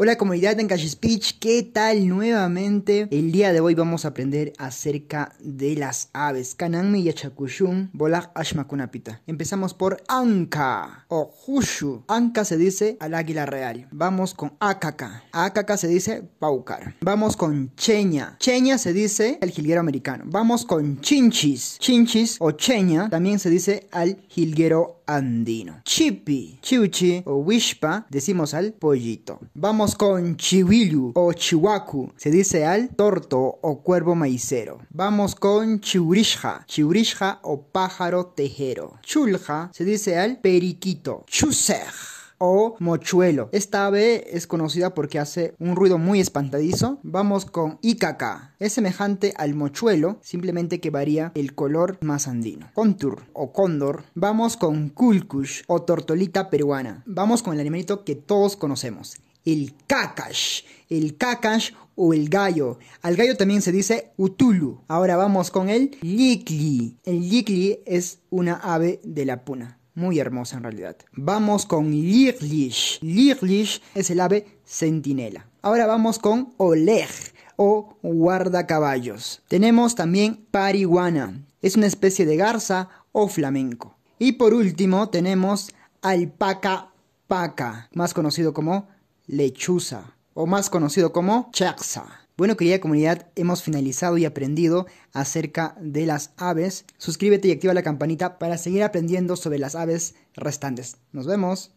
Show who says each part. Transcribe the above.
Speaker 1: Hola comunidad de Cash Speech, ¿qué tal nuevamente? El día de hoy vamos a aprender acerca de las aves Kananmi Yachakushun, Ashmakunapita. Empezamos por Anka o Hushu. Anka se dice al águila real. Vamos con Akaka. Akaka se dice Paucar. Vamos con Cheña. Cheña se dice al jilguero americano. Vamos con Chinchis. Chinchis o Cheña también se dice al jilguero andino. Chipi, chiuchi o wishpa decimos al pollito. Vamos con chiwilu o chihuacu, se dice al torto o cuervo maicero. Vamos con chiurishja, Chiurisha o pájaro tejero. Chulja se dice al periquito. Chusej o mochuelo. Esta ave es conocida porque hace un ruido muy espantadizo. Vamos con Icaca. Es semejante al mochuelo, simplemente que varía el color más andino. Contur o cóndor. Vamos con Culcush o tortolita peruana. Vamos con el animalito que todos conocemos. El cacash, el cacash o el gallo. Al gallo también se dice utulu. Ahora vamos con el likli. El likli es una ave de la puna muy hermosa en realidad. Vamos con lirlich lirlich es el ave centinela. Ahora vamos con Oleg o guardacaballos. Tenemos también parihuana. Es una especie de garza o flamenco. Y por último tenemos alpaca paca, más conocido como lechuza o más conocido como chaxa. Bueno, querida comunidad, hemos finalizado y aprendido acerca de las aves. Suscríbete y activa la campanita para seguir aprendiendo sobre las aves restantes. Nos vemos.